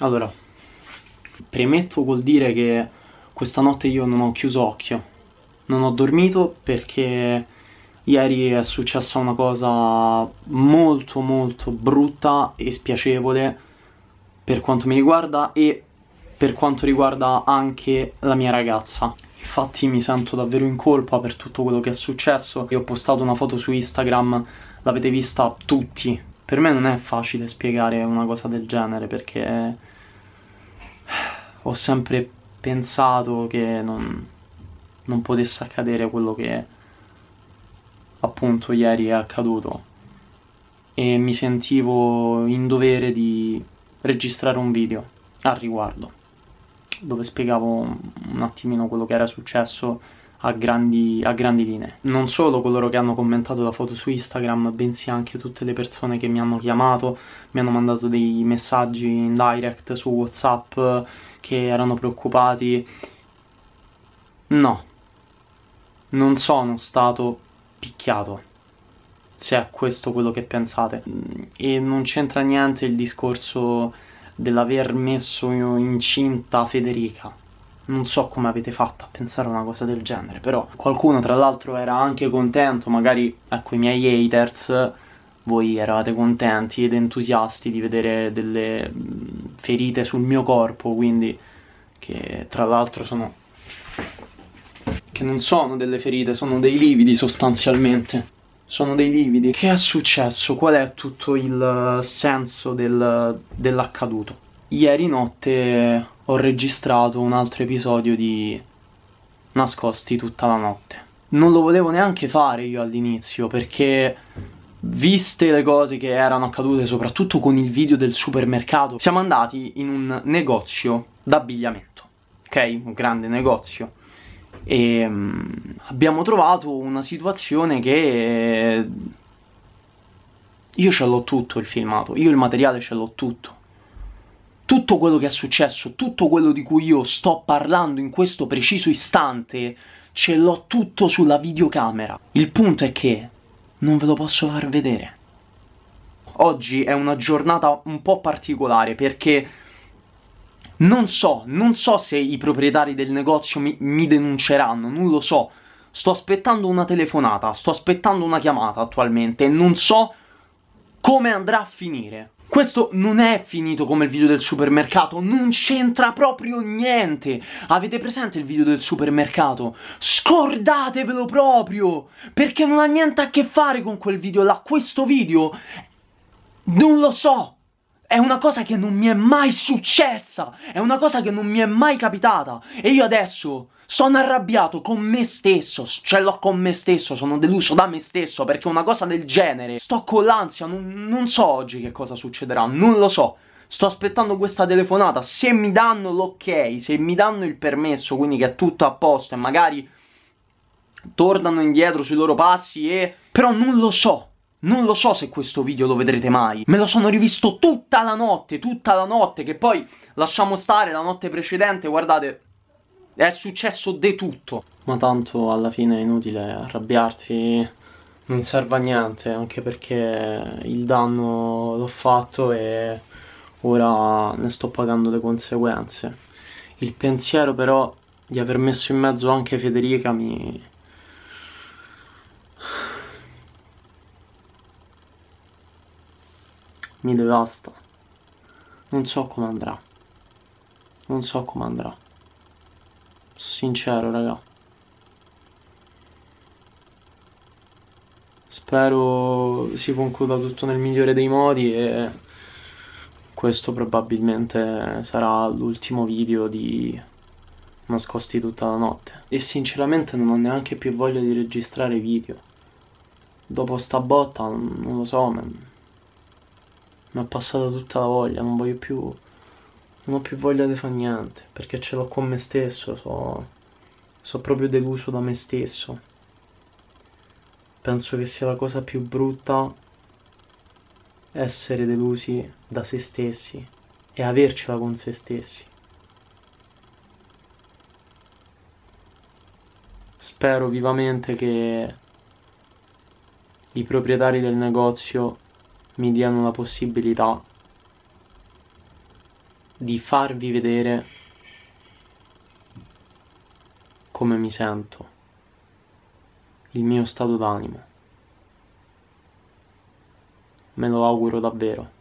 Allora, premetto col dire che questa notte io non ho chiuso occhio, non ho dormito perché ieri è successa una cosa molto molto brutta e spiacevole per quanto mi riguarda e per quanto riguarda anche la mia ragazza. Infatti mi sento davvero in colpa per tutto quello che è successo e ho postato una foto su Instagram, l'avete vista tutti, per me non è facile spiegare una cosa del genere perché ho sempre pensato che non, non potesse accadere quello che appunto ieri è accaduto e mi sentivo in dovere di registrare un video al riguardo dove spiegavo un attimino quello che era successo a grandi, a grandi, linee. Non solo coloro che hanno commentato la foto su Instagram, bensì anche tutte le persone che mi hanno chiamato, mi hanno mandato dei messaggi in direct su Whatsapp che erano preoccupati. No, non sono stato picchiato, se è questo quello che pensate. E non c'entra niente il discorso dell'aver messo incinta Federica non so come avete fatto a pensare a una cosa del genere, però qualcuno tra l'altro era anche contento, magari ecco i miei haters, voi eravate contenti ed entusiasti di vedere delle ferite sul mio corpo, quindi che tra l'altro sono che non sono delle ferite, sono dei lividi sostanzialmente. Sono dei lividi. Che è successo? Qual è tutto il eh, senso del, dell'accaduto? Ieri notte ho registrato un altro episodio di Nascosti tutta la notte. Non lo volevo neanche fare io all'inizio perché viste le cose che erano accadute soprattutto con il video del supermercato, siamo andati in un negozio d'abbigliamento, ok? Un grande negozio. E mm, abbiamo trovato una situazione che eh, io ce l'ho tutto il filmato, io il materiale ce l'ho tutto tutto quello che è successo, tutto quello di cui io sto parlando in questo preciso istante, ce l'ho tutto sulla videocamera. Il punto è che non ve lo posso far vedere. Oggi è una giornata un po' particolare perché non so, non so se i proprietari del negozio mi, mi denunceranno, non lo so. Sto aspettando una telefonata, sto aspettando una chiamata attualmente e non so come andrà a finire. Questo non è finito come il video del supermercato, non c'entra proprio niente. Avete presente il video del supermercato? Scordatevelo proprio, perché non ha niente a che fare con quel video là. Questo video non lo so. È una cosa che non mi è mai successa, è una cosa che non mi è mai capitata. E io adesso sono arrabbiato con me stesso, ce l'ho con me stesso, sono deluso da me stesso perché una cosa del genere. Sto con l'ansia, non, non so oggi che cosa succederà, non lo so. Sto aspettando questa telefonata, se mi danno l'ok, se mi danno il permesso, quindi che è tutto a posto e magari tornano indietro sui loro passi e... Però non lo so, non lo so se questo video lo vedrete mai. Me lo sono rivisto tutta la notte, tutta la notte, che poi lasciamo stare la notte precedente, guardate, è successo di tutto. Ma tanto alla fine è inutile arrabbiarti. non serve a niente, anche perché il danno l'ho fatto e ora ne sto pagando le conseguenze. Il pensiero però di aver messo in mezzo anche Federica mi... mi devasta. Non so come andrà. Non so come andrà. Sincero, raga. Spero si concluda tutto nel migliore dei modi e questo probabilmente sarà l'ultimo video di nascosti tutta la notte. E sinceramente non ho neanche più voglia di registrare video. Dopo sta botta, non lo so, mi è passata tutta la voglia, non voglio più non ho più voglia di fare niente perché ce l'ho con me stesso so, so proprio deluso da me stesso penso che sia la cosa più brutta essere delusi da se stessi e avercela con se stessi spero vivamente che i proprietari del negozio mi diano la possibilità di farvi vedere come mi sento, il mio stato d'animo. Me lo auguro davvero.